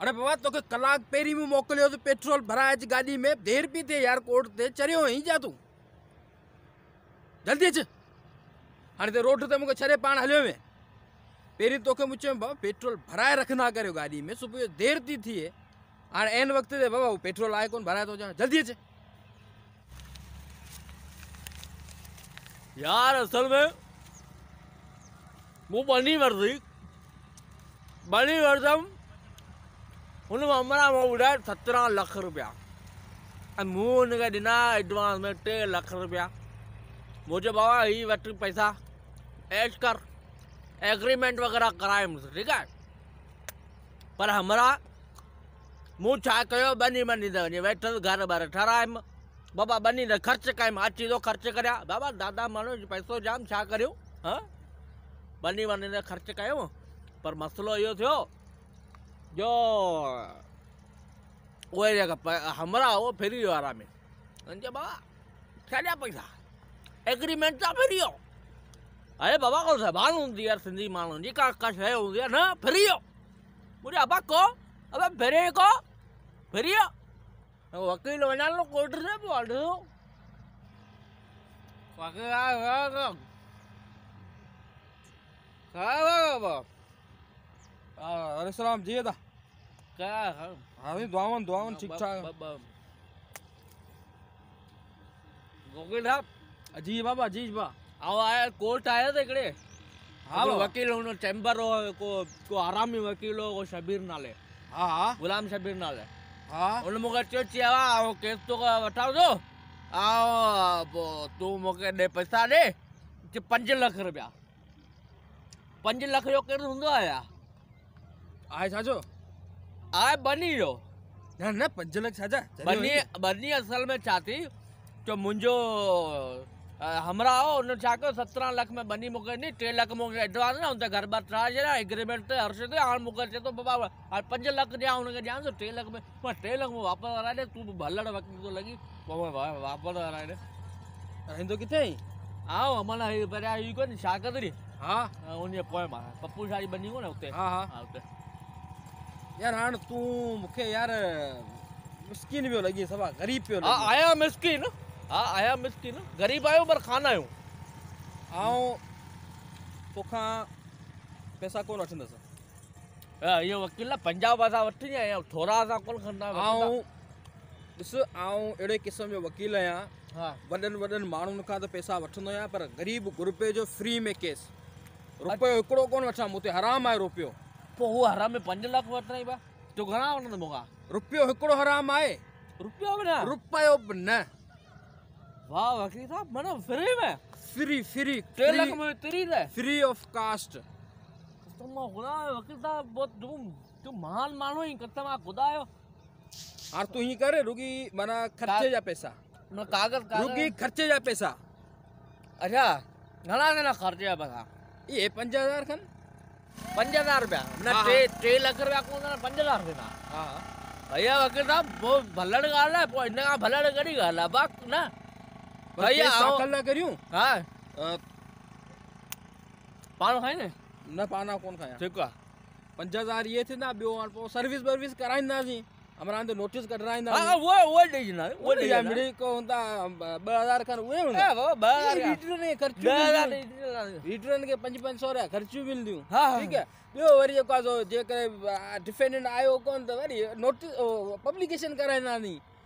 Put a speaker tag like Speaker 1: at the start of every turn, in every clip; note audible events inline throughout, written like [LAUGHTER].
Speaker 1: अरे बाबा तो के कलाक पेरी में मोकलियो तो पेट्रोल भरा है गाड़ी में देर भी थे यार कोर्ट थे चरे हो यहीं जा तू जल्दी अच्छे हाँ तो रोड तो मुझे चरे पान हलो में पेरी तो के मुझे बाबा पेट्रोल भराए रखना करो गाड़ी में सुबह देर थी थी है हाँ एन वक्त थे बाबा वो पेट्रोल आए कौन भराया तो जा जल्दी अच्छे यार असल में वो बनी वर्दी बनी वर्दम उन हमरा ॿुधाए सत्रह लख रुपया ऐं मूं दिना एडवांस में टे लख रुपया मुंहिंजो बाबा हीअ वटि पैसा एश कर एग्रीमेंट वग़ैरह कराए मूंसां ठीकु आहे पर हमारा मूं छा कयो ॿनी ॿनी त वञी वेठुसि तो घर ॿार ठारायुमि बाबा बनी त ख़र्चु कयुमि अची थो ख़र्चु करिया बाबा दादा माण्हू पैसों जाम छा करियूं हा ॿनी वञी त पर मसइलो इहो थियो जो ओयरका हमरा वो फेरी आराम में बाबा क्या पैसा एग्रीमेंट था फेरियो अरे बाबा को जबान होंगी यार सिंधी मान होंगी का का शय होंगी न ना फेरियो मुझे अब को अब फेरे को फेरियो वकील बना लो कोर्ट से बोल दो वकील अरे सलाम जी था क्या अभी हाँ। हाँ दुआवन दुआवन हाँ, ठीक ठाक गोगिल साहब अजीज बाबा अजीज बा आओ आया कोर्ट आया था इकड़े हाँ वकील उन्होंने चैम्बर हो को को आरामी वकील हो को शबीर नाले हाँ गुलाम शबीर नाले हाँ उन्होंने मुझे चोची आवा आओ केस तो का बताओ दो तो। आओ वो तू मुझे दे पैसा दे जो पंच लाख रुपया पंच लाख जो केस हूँ आया आया था आए बनी जो ना ना पंज लख साजा बनी बनी असल में चाहती थी जो मुंहिंजो हमरा हो हुन छा कयो सत्रहं लख में बनी मूंखे नहीं टे लाख मूंखे एडवांस ना हुन घर बार ठाहे जरा एग्रीमेंट ते हर शइ ते हाणे मूंखे चए थो बाबा हाणे पंज लख ॾियां हुनखे ॾियां थो टे लाख में मां टे लख मूं वापसि हराए ॾे तूं बि भलड़ वक़्तु थो लॻी पोइ मां वापसि हराए ॾे रहंदो किथे आई हा अमल पहिरियां ई कोन्हे छा कंदरी हा उन पोइ मां पप्पू शाह जी बनी कोन हुते हा हा हुते यार हाँ तू मूंखे यार मिसकिन पियो लॻे सभा ग़रीब पियो हा आया मिसकिन हा आया मिसकिन ग़रीब आहियो पर कान आहियूं ऐं तोखां पैसा कोन वठंदुसि इहो हाँ, वकील पंजाब असां वठी विया आहियूं थोरा असां कोन खणंदा आहियूं ॾिस आउं क़िस्म जो वकील आहियां हा वॾनि वॾनि माण्हुनि खां त पैसा वठंदो आहियां पर ग़रीब ग्रुपे जो फ्री में केस रुपियो हिकिड़ो कोन वठां मूं हराम आहे रुपियो પોહો હરામે પંદર લાખ વર્તનાય બા તો ઘણા આવને મોગા રૂપિયો હિકડો હરામ આય રૂપિયો બને રૂપિયો બને वाह વકીલ साहब મને फ्री में फ्री फ्री 3 लाख में તેરી दे फ्री ऑफ કાસ્ટ तुम खुदा वकील साहब बहुत तुम तुम माल मानो ही कत मा खुदायो और तू ही करे रुगी मना खर्चे जा पैसा मैं कागज कागज रुगी खर्चे जा पैसा अच्छा घणा घना खर्चे जा पैसा ये 5000 खन पंज हज़ार रुपया माना हाँ, टे हाँ। टे लख रुपया कोन पंज हज़ार रुपया हा हाँ। भैया वकील साहब वो भलड़ ॻाल्हि आहे पोइ हिन खां भलड़ कहिड़ी ॻाल्हि आहे बाक़ न भैया न करियूं हा पाण खाए न न पाण कोन खायां ठीकु आहे पंज हज़ार इहे थींदा ॿियो हाणे पोइ सर्विस वर्विस कराईंदासीं ಅಮರಾಂದು ನೋಟಿಸ್ ಕಟ್ರಾಯಿಂದ ಓಲ್ಡ್ ಏಜ್ ನಾವು ಓಲ್ಡ್ ಏಜ್ ಮಿಡಿಕ ಅಂತ ಬದಾರ ಕನ ಉವೆ ಉಂಡ ಆ ಬದಾರ ಇಟ್ರನೆ ಖರ್ಚು ಬದಾರ ಇಟ್ರನೆ ಗೆ 55 ಸಾವಿರ ಖರ್ಚು ಬಿಲ್ ದಿಯು ठीक है ॿियो वरी जेको आहे सो जेकॾहिं डिफेंडेंट आयो कोन त वरी नोटिस पब्लिकेशन कराईंदा नी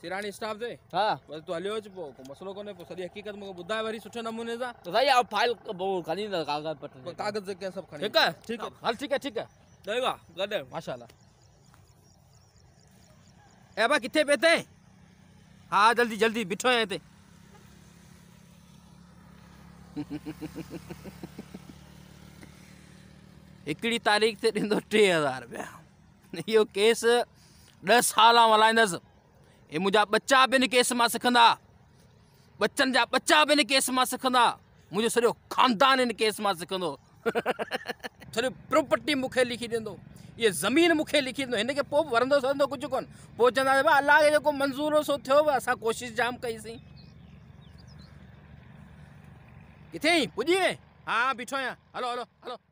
Speaker 1: सिराणी स्टाफ दे हां बस तो हलियो अच को मसलो कोन्हे पोइ सॼी हक़ीक़त मूंखे ॿुधाए वरी सुठे नमूने तो भाई आ फाइल खणी ईंदा कागज़ पत्र कागज़ जेके सब खणी ठीक है ठीक है हल ठीक है ठीक है देगा गॾु माशाल्लाह ए बा किथे पियो हां जल्दी जल्दी बिठो है ते एकड़ी तारीख़ ते दो टे हज़ार रुपया यो केस दस साल आउं हलाईंदसि ऐं मुझा बच्चा बि केस में सिखंदा बच्चन जा बच्चा बि केस में सिखंदा मुझे सॼो ख़ानदान इन केस में सिखंदो [LAUGHS] सॼो प्रॉपर्टी मूंखे लिखी ॾींदो ये ज़मीन मूंखे लिखी ॾींदो हिनखे पोइ बि वरंदो सवंदो कुझु कोन पोइ चवंदा भाउ अलाह खे जेको मंज़ूरो सो थियो असां कोशिश जाम कईसीं किथे पुजी वई बिठो बीठो आहियां हलो हलो हलो